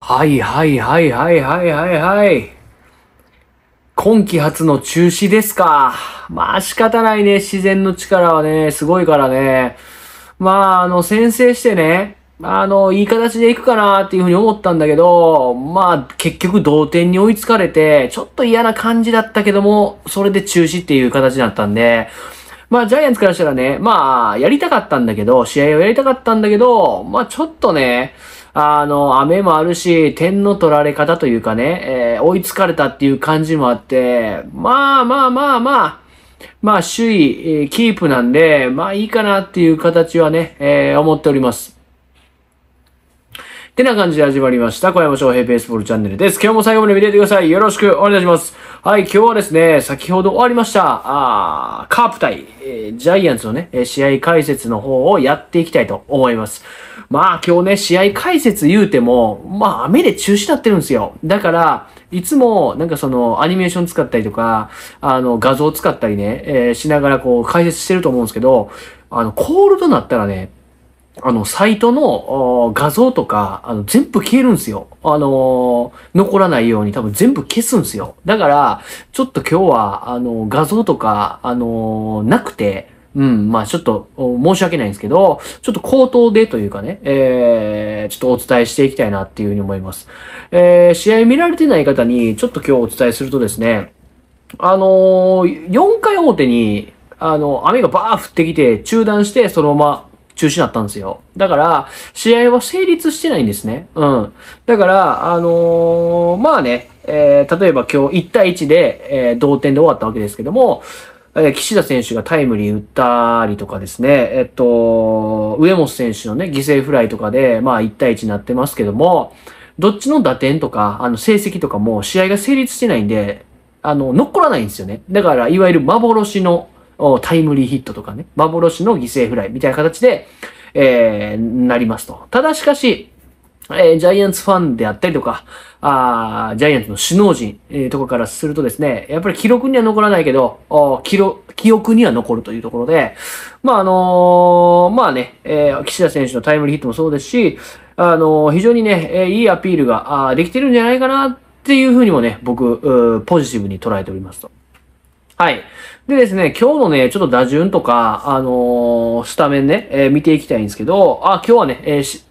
はいはいはいはいはいはいはい。今季初の中止ですか。まあ仕方ないね。自然の力はね、すごいからね。まああの、先制してね、あの、いい形でいくかなっていうふうに思ったんだけど、まあ結局同点に追いつかれて、ちょっと嫌な感じだったけども、それで中止っていう形だったんで、まあ、ジャイアンツからしたらね、まあ、やりたかったんだけど、試合をやりたかったんだけど、まあ、ちょっとね、あの、雨もあるし、点の取られ方というかね、えー、追いつかれたっていう感じもあって、まあまあまあまあ、まあ、首位、キープなんで、まあいいかなっていう形はね、えー、思っております。てな感じで始まりました。小山翔平ベースボールチャンネルです。今日も最後まで見ていてください。よろしくお願いします。はい、今日はですね、先ほど終わりました、あーカープ対、えー、ジャイアンツのね、試合解説の方をやっていきたいと思います。まあ今日ね、試合解説言うても、まあ雨で中止になってるんですよ。だから、いつも、なんかその、アニメーション使ったりとか、あの、画像使ったりね、えー、しながらこう、解説してると思うんですけど、あの、コールとなったらね、あの、サイトの画像とか、あの、全部消えるんですよ。あのー、残らないように多分全部消すんですよ。だから、ちょっと今日は、あの、画像とか、あのー、なくて、うん、まあちょっと申し訳ないんですけど、ちょっと口頭でというかね、えー、ちょっとお伝えしていきたいなっていうふうに思います。えー、試合見られてない方に、ちょっと今日お伝えするとですね、あのー、4回表に、あの、雨がバー降ってきて、中断して、そのまま中止になったんですよ。だから、試合は成立してないんですね。うん。だから、あのー、まあね、えー、例えば今日1対1で、えー、同点で終わったわけですけども、え岸田選手がタイムリー打ったりとかですね、えっと、上本選手のね、犠牲フライとかで、まあ1対1になってますけども、どっちの打点とか、あの、成績とかも試合が成立してないんで、あの、残らないんですよね。だから、いわゆる幻のタイムリーヒットとかね、幻の犠牲フライみたいな形で、えー、なりますと。ただしかし、えー、ジャイアンツファンであったりとか、あジャイアンツの首脳陣、えー、とかからするとですね、やっぱり記録には残らないけど、お記録記憶には残るというところで、まああのー、まあね、えー、岸田選手のタイムリーヒットもそうですし、あのー、非常にね、えー、いいアピールがあできてるんじゃないかなっていうふうにもね、僕、ポジティブに捉えておりますと。はい。でですね、今日のね、ちょっと打順とか、あのー、スタメンね、えー、見ていきたいんですけど、あ、今日はね、えー、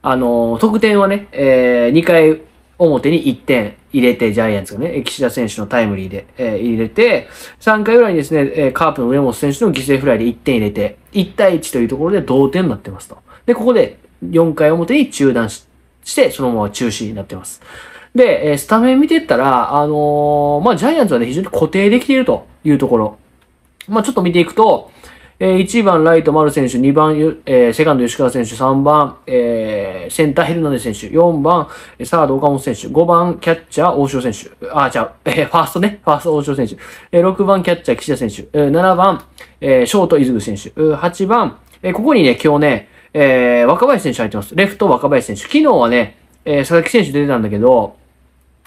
あの得点はね、え2回表に1点入れて、ジャイアンツがね、岸田選手のタイムリーで、え入れて、3回ぐらいにですね、えカープの上本選手の犠牲フライで1点入れて、1対1というところで同点になってますと。で、ここで4回表に中断して、そのまま中止になってます。で、えスタメン見てったら、あのまあ、ジャイアンツはね、非常に固定できていると。いうところ。まあ、ちょっと見ていくと、えー、1番ライト丸選手、2番、えー、セカンド吉川選手、3番、えー、センターヘルナデ選手、4番、サード岡本選手、5番キャッチャー大塩選手、あ、じゃあ、えー、ファーストね、ファースト大塩選手、えー、6番キャッチャー岸田選手、えー、7番、えー、ショート伊豆選手、8番、えー、ここにね、今日ね、えー、若林選手入ってます。レフト若林選手。昨日はね、えー、佐々木選手出てたんだけど、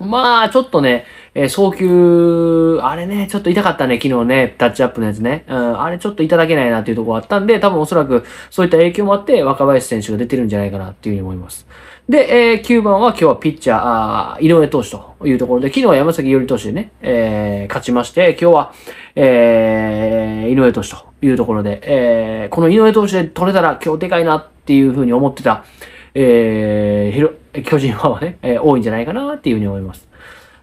まあ、ちょっとね、えー、早急、あれね、ちょっと痛かったね、昨日ね、タッチアップのやつね。うん、あれちょっといただけないなっていうところあったんで、多分おそらくそういった影響もあって、若林選手が出てるんじゃないかなっていうふうに思います。で、えー、9番は今日はピッチャー、あー井上投手というところで、昨日は山崎伊織投手でね、えー、勝ちまして、今日は、えー、井上投手というところで、えー、この井上投手で取れたら今日でかいなっていうふうに思ってた、えー、巨人ファンはね、えー、多いんじゃないかなっていうふうに思います。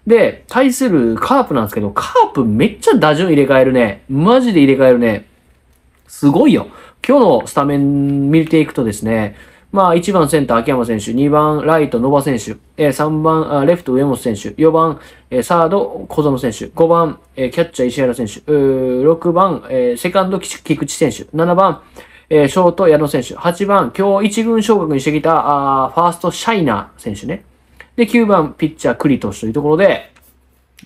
で、対するカープなんですけど、カープめっちゃ打順入れ替えるね。マジで入れ替えるね。すごいよ。今日のスタメン見ていくとですね、まあ、1番センター、秋山選手、2番ライト、野場選手、3番レフト、上本選手、4番、サード、小園選手、5番、キャッチャー、石原選手、6番、セカンド、菊池選手、7番、えー、ショート矢野選手。8番、今日1軍昇格にしてきた、あファーストシャイナー選手ね。で、9番、ピッチャー、クリトシというところで、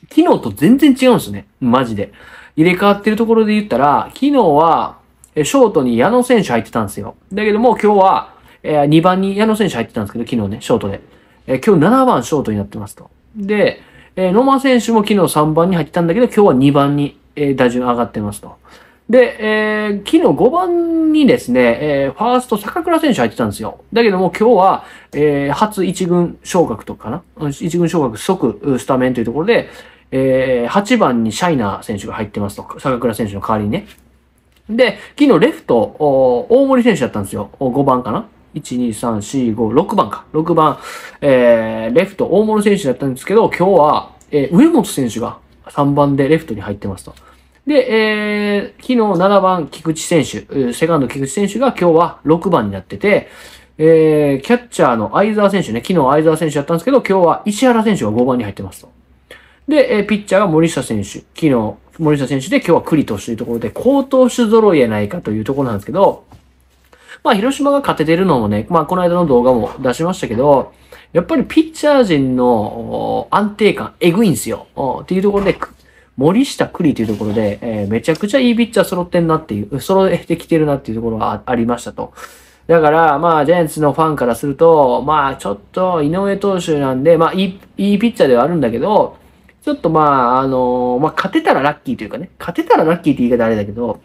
昨日と全然違うんですね。マジで。入れ替わってるところで言ったら、昨日は、ショートに矢野選手入ってたんですよ。だけども、今日は、えー、2番に矢野選手入ってたんですけど、昨日ね、ショートで。えー、今日7番ショートになってますと。で、えー、野間選手も昨日3番に入ってたんだけど、今日は2番に、えー、打順上がってますと。で、えー、昨日5番にですね、えー、ファースト坂倉選手入ってたんですよ。だけども今日は、えー、初一軍昇格とかな一軍昇格即スタメンというところで、えー、8番にシャイナー選手が入ってますと、坂倉選手の代わりにね。で、昨日レフト、大森選手だったんですよ。5番かな ?1,2,3,4,5,6 番か。6番、えー、レフト、大森選手だったんですけど、今日は、えー、上本選手が3番でレフトに入ってますと。で、えー、昨日7番菊池選手、セカンド菊池選手が今日は6番になってて、えー、キャッチャーの相沢選手ね、昨日相沢選手だったんですけど、今日は石原選手が5番に入ってますと。で、えピッチャーが森下選手、昨日森下選手で今日は栗投手というところで、好投手揃いやないかというところなんですけど、まあ、広島が勝ててるのもね、まあ、この間の動画も出しましたけど、やっぱりピッチャー陣の安定感、えぐいんですよ。っていうところで、森下栗というところで、えー、めちゃくちゃいいピッチャー揃ってんなっていう、揃えてきてるなっていうところがありましたと。だから、まあ、ジャイアンツのファンからすると、まあ、ちょっと、井上投手なんで、まあ、いい、いいピッチャーではあるんだけど、ちょっとまあ、あのー、まあ、勝てたらラッキーというかね、勝てたらラッキーって言い方あれだけど、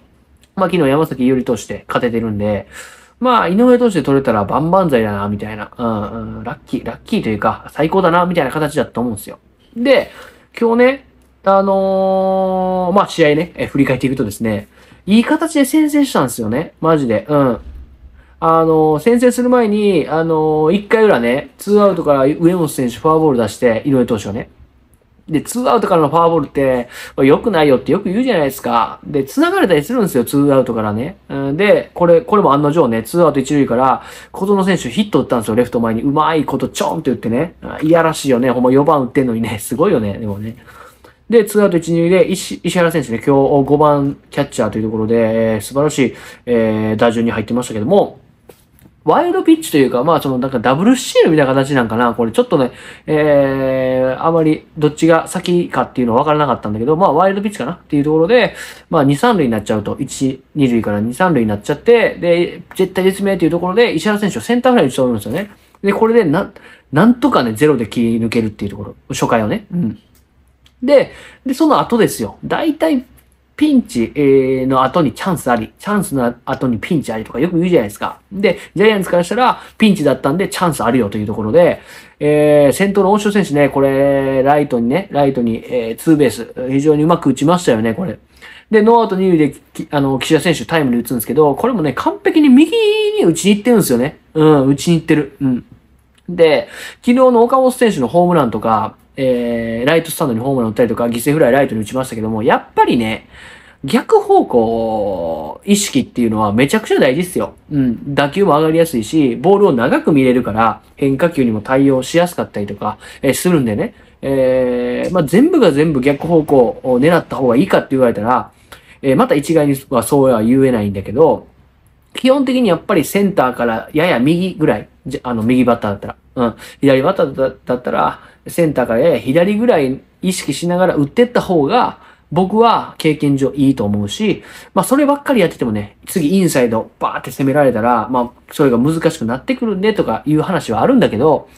まあ、昨日山崎伊織投手で勝ててるんで、まあ、井上投手で取れたら万々歳だな、みたいな、うん、うん、ラッキー、ラッキーというか、最高だな、みたいな形だと思うんですよ。で、今日ね、あのー、まあ、試合ね、え振り返っていくとですね、いい形で先制したんですよね。マジで。うん。あのー、先制する前に、あのー、1回裏ね、2アウトから上本選手フォアボール出して、井上投手をね。で、2アウトからのフォアボールって、良くないよってよく言うじゃないですか。で、繋がれたりするんですよ、2アウトからね。うん、で、これ、これも案の定ね、2アウト1塁から、小園選手ヒット打ったんですよ、レフト前に。うまいことちょんって打ってね。いやらしいよね、ほんま4番打ってんのにね、すごいよね、でもね。で、ツーアウト1、2で石原選手ね、今日5番キャッチャーというところで、えー、素晴らしい、えー、打順に入ってましたけども、ワイルドピッチというか、まあ、その、なんかダブルシールみたいな形なんかな。これちょっとね、えー、あまりどっちが先かっていうのは分からなかったんだけど、まあ、ワイルドピッチかなっていうところで、まあ、2、3塁になっちゃうと、1、2塁から2、3塁になっちゃって、で、絶対絶命というところで、石原選手をセンターフライに打ち取るんですよね。で、これで、な、なんとかね、ゼロで切り抜けるっていうところ。初回をね。うん。で、で、その後ですよ。大体、ピンチの後にチャンスあり、チャンスの後にピンチありとかよく言うじゃないですか。で、ジャイアンツからしたらピンチだったんでチャンスあるよというところで、えー、先頭の大城選手ね、これ、ライトにね、ライトに、えー、ツーベース、非常にうまく打ちましたよね、これ。で、ノーアウト2塁で、あの、岸田選手タイムで打つんですけど、これもね、完璧に右に打ちに行ってるんですよね。うん、打ちに行ってる。うん。で、昨日の岡本選手のホームランとか、えー、ライトスタンドにホームラン打ったりとか、犠牲フライライトに打ちましたけども、やっぱりね、逆方向意識っていうのはめちゃくちゃ大事ですよ。うん。打球も上がりやすいし、ボールを長く見れるから、変化球にも対応しやすかったりとか、えー、するんでね。えー、まあ、全部が全部逆方向を狙った方がいいかって言われたら、えー、また一概にはそうは言えないんだけど、基本的にやっぱりセンターからやや右ぐらい、あの、右バッターだったら。うん、左バッターだったら、センターからやや左ぐらい意識しながら打ってった方が、僕は経験上いいと思うし、まあそればっかりやっててもね、次インサイドバーって攻められたら、まあそれが難しくなってくるねとかいう話はあるんだけど、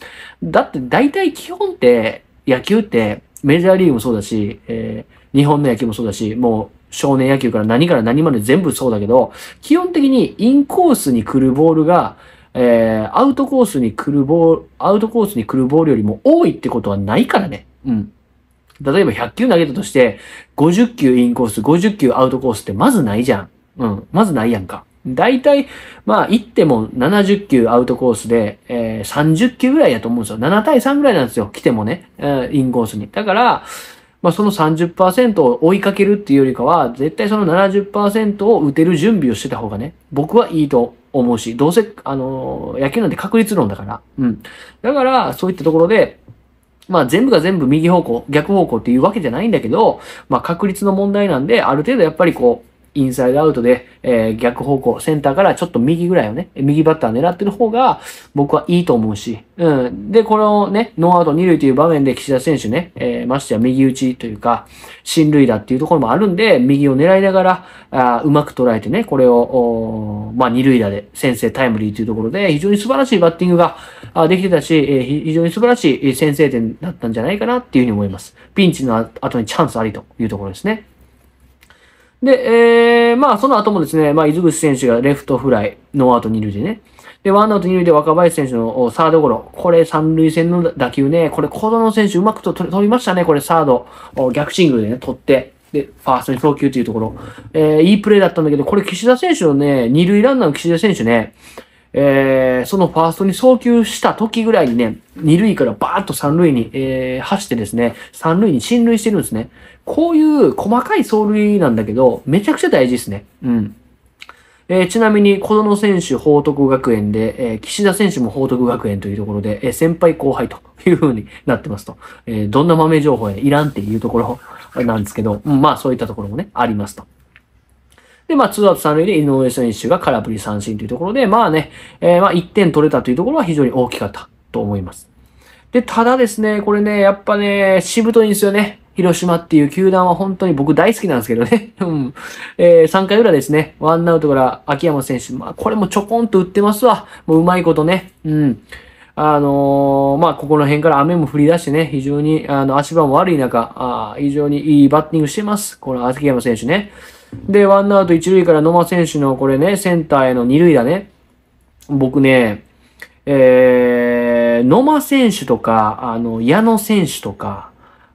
だって大体基本って野球ってメジャーリーグもそうだし、えー、日本の野球もそうだし、もう少年野球から何から何まで全部そうだけど、基本的にインコースに来るボールがえー、アウトコースに来るボール、アウトコースに来るボールよりも多いってことはないからね。うん。例えば100球投げたとして、50球インコース、50球アウトコースってまずないじゃん。うん。まずないやんか。大体、まあ、行っても70球アウトコースで、えー、30球ぐらいやと思うんですよ。7対3ぐらいなんですよ。来てもね、えー、インコースに。だから、まあ、その30%を追いかけるっていうよりかは、絶対その70%を打てる準備をしてた方がね、僕はいいと思うし、どうせ、あの、野球なんて確率論だから。うん。だから、そういったところで、まあ全部が全部右方向、逆方向っていうわけじゃないんだけど、まあ確率の問題なんで、ある程度やっぱりこう、インサイドアウトで、えー、逆方向、センターからちょっと右ぐらいをね、右バッター狙ってる方が僕はいいと思うし、うん。で、このね、ノーアウト二塁という場面で岸田選手ね、えー、ましてや右打ちというか、進塁打っていうところもあるんで、右を狙いながら、あうまく捉えてね、これを、まあ二塁打で先制タイムリーというところで、非常に素晴らしいバッティングができてたし、えー、非常に素晴らしい先制点だったんじゃないかなっていうふうに思います。ピンチの後にチャンスありというところですね。で、えー、まあ、その後もですね、まあ、伊豆口選手がレフトフライ、ノーアウト二塁でね。で、ワンアウト二塁で若林選手のサードゴロ。これ、三塁線の打球ね、これ、小園選手うまくと取りましたね。これ、サード、逆シングルでね、取って。で、ファーストに送球というところ。えー、いいプレーだったんだけど、これ、岸田選手のね、二塁ランナーの岸田選手ね、えー、そのファーストに送球した時ぐらいにね、二塁からバーッと三塁に、えー、走ってですね、三塁に進塁してるんですね。こういう細かい走塁なんだけど、めちゃくちゃ大事ですね。うん。えー、ちなみに、小園選手、報徳学園で、えー、岸田選手も報徳学園というところで、えー、先輩後輩という風になってますと。えどんな豆情報やいらんっていうところなんですけど、うん、まあそういったところもね、ありますと。で、まあ、ツーアウト三塁で井上選手が空振り三振というところで、まあね、えー、まあ、1点取れたというところは非常に大きかったと思います。で、ただですね、これね、やっぱね、しぶといんですよね。広島っていう球団は本当に僕大好きなんですけどね。うん。えー、3回裏ですね。ワンアウトから秋山選手。まあ、これもちょこんと打ってますわ。もううまいことね。うん。あのー、まあ、ここら辺から雨も降り出してね、非常に、あの、足場も悪い中、あ非常にいいバッティングしてます。この秋山選手ね。で、ワンアウト一塁から野間選手のこれね、センターへの二塁だね。僕ね、えー、野間選手とか、あの、矢野選手とか、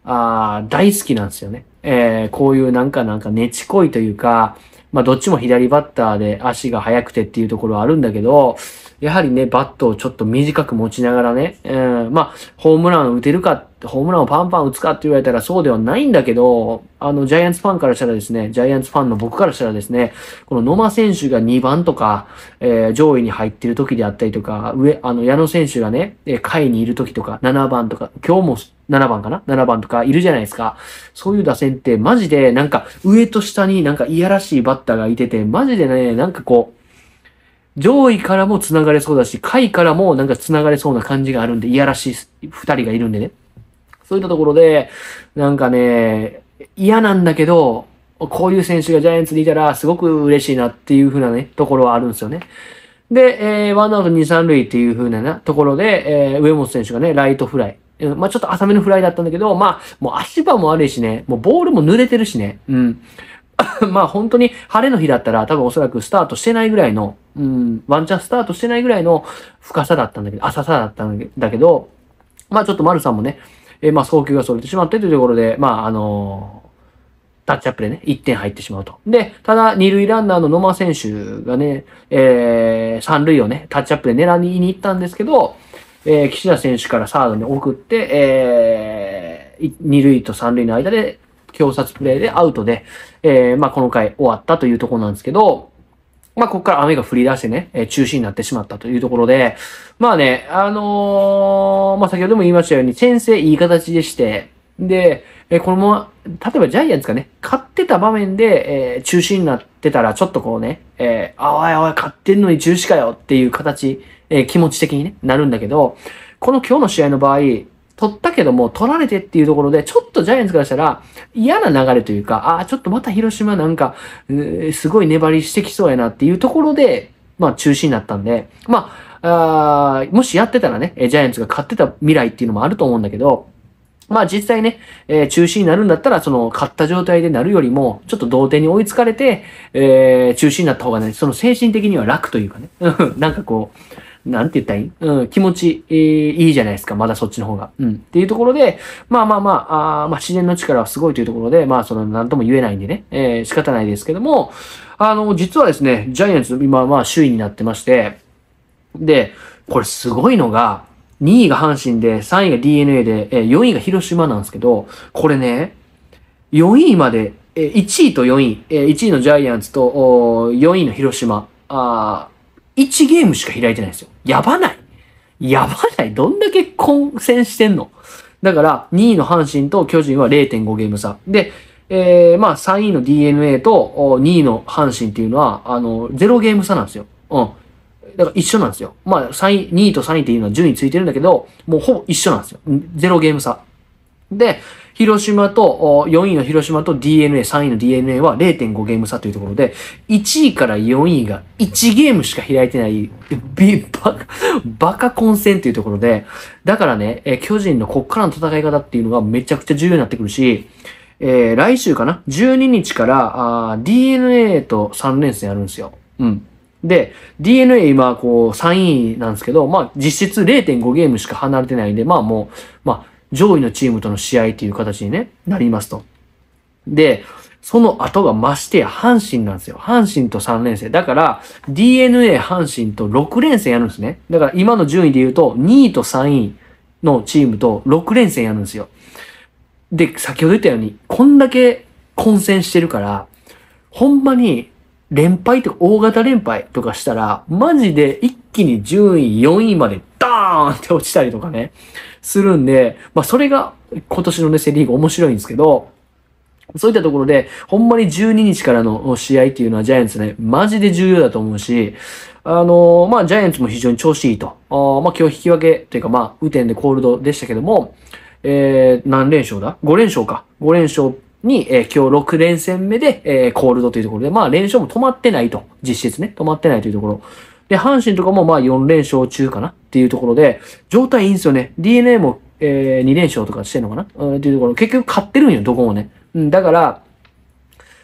あ大好きなんですよね。えー、こういうなんかなんかねちこいというか、まあどっちも左バッターで足が速くてっていうところはあるんだけど、やはりね、バットをちょっと短く持ちながらね、うん、まあ、ホームラン打てるかホームランをパンパン打つかって言われたらそうではないんだけど、あの、ジャイアンツファンからしたらですね、ジャイアンツファンの僕からしたらですね、この野間選手が2番とか、えー、上位に入ってる時であったりとか、上、あの、矢野選手がね、えー、下位にいる時とか、7番とか、今日も7番かな ?7 番とかいるじゃないですか。そういう打線ってマジでなんか上と下になんかいやらしいバッターがいてて、マジでね、なんかこう、上位からも繋がれそうだし、下位からもなんか繋がれそうな感じがあるんで、いやらしい二人がいるんでね。そういったところで、なんかね、嫌なんだけど、こういう選手がジャイアンツにいたらすごく嬉しいなっていう風なね、ところはあるんですよね。で、えー、ワンアウト2、3塁っていう風ななところで、えー、上本選手がね、ライトフライ。まあ、ちょっと浅めのフライだったんだけど、まあ、もう足場も悪いしね、もうボールも濡れてるしね、うん。まあ本当に晴れの日だったら多分おそらくスタートしてないぐらいの、うん、ワンチャンスタートしてないぐらいの深さだったんだけど、浅さだったんだけど、まあちょっと丸さんもね、えー、まあ、送球が揃れてしまってというところで、まあ、あのタッチアップでね、1点入ってしまうと。で、ただ、二塁ランナーの野間選手がね、えー、塁をね、タッチアップで狙いに行ったんですけど、えー、岸田選手からサードに送って、えー、塁と3塁の間で、強殺プレーでアウトで、えー、まあ、この回終わったというところなんですけど、まあ、ここから雨が降り出してね、えー、中止になってしまったというところで、まあね、あのー、まあ、先ほども言いましたように、先生いい形でして、で、えー、このまま、例えばジャイアンツがね、勝ってた場面で、えー、中止になってたら、ちょっとこうね、えー、あわあわい勝ってんのに中止かよっていう形、えー、気持ち的に、ね、なるんだけど、この今日の試合の場合、取ったけども、取られてっていうところで、ちょっとジャイアンツからしたら嫌な流れというか、ああ、ちょっとまた広島なんか、すごい粘りしてきそうやなっていうところで、まあ中止になったんで、まあ、あもしやってたらね、ジャイアンツが勝ってた未来っていうのもあると思うんだけど、まあ実際ね、えー、中止になるんだったら、その、勝った状態でなるよりも、ちょっと同点に追いつかれて、えー、中止になった方がね、その精神的には楽というかね、なんかこう、なんて言ったらいいうん、気持ち、えー、いいじゃないですか。まだそっちの方が。うん。っていうところで、まあまあまあ、あまあ自然の力はすごいというところで、まあその、なんとも言えないんでね、えー、仕方ないですけども、あの、実はですね、ジャイアンツ今まあ首位になってまして、で、これすごいのが、2位が阪神で、3位が DNA で、えー、4位が広島なんですけど、これね、4位まで、えー、1位と4位、えー、1位のジャイアンツと、4位の広島、あ1ゲームしか開いてないんですよ。やばないやばないどんだけ混戦してんのだから、2位の阪神と巨人は0.5ゲーム差。で、えー、まあ3位の DNA と2位の阪神っていうのは、あの、0ゲーム差なんですよ。うん。だから一緒なんですよ。まあ3位、2位と3位っていうのは順位ついてるんだけど、もうほぼ一緒なんですよ。0ゲーム差。で、広島と、4位の広島と DNA、3位の DNA は0.5ゲーム差というところで、1位から4位が1ゲームしか開いてない、ビバカ、バカ混戦というところで、だからね、え巨人のこっからの戦い方っていうのがめちゃくちゃ重要になってくるし、えー、来週かな ?12 日から DNA と3連戦やるんですよ。うん。で、DNA 今こう3位なんですけど、まあ実質0.5ゲームしか離れてないんで、まあもう、まあ上位のチームとの試合という形に、ね、なりますと。で、その後がましてや阪神なんですよ。阪神と3連戦。だから DNA 阪神と6連戦やるんですね。だから今の順位で言うと2位と3位のチームと6連戦やるんですよ。で、先ほど言ったように、こんだけ混戦してるから、ほんまに連敗とか、大型連敗とかしたら、マジで一気に順位4位までダーンって落ちたりとかね、するんで、まあそれが今年のね、セリーグ面白いんですけど、そういったところで、ほんまに12日からの試合っていうのはジャイアンツね、マジで重要だと思うし、あのー、まあ、ジャイアンツも非常に調子いいと。あまあ、今日引き分けというか、まあ、雨天でコールドでしたけども、えー、何連勝だ ?5 連勝か。5連勝に、えー、今日6連戦目で、えー、コールドというところで、まあ連勝も止まってないと。実質ね、止まってないというところ。で、阪神とかもまあ4連勝中かなっていうところで、状態いいんですよね。DNA も、えー、2連勝とかしてんのかな、うん、っていうところ。結局勝ってるんよ、どこもね。うん、だから、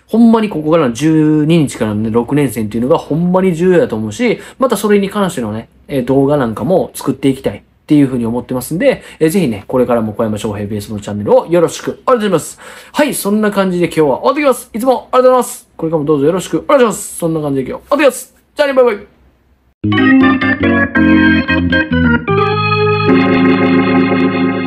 ほんまにここからの12日からの、ね、6年生っていうのがほんまに重要だと思うし、またそれに関してのね、え動画なんかも作っていきたい。っていうふうに思ってますんで、えー、ぜひね、これからも小山翔平ベースのチャンネルをよろしくお願いします。はい、そんな感じで今日は終わってきます。いつもありがとうございます。これからもどうぞよろしくお願いします。そんな感じで今日終わってきます。じゃあね、バイバイ。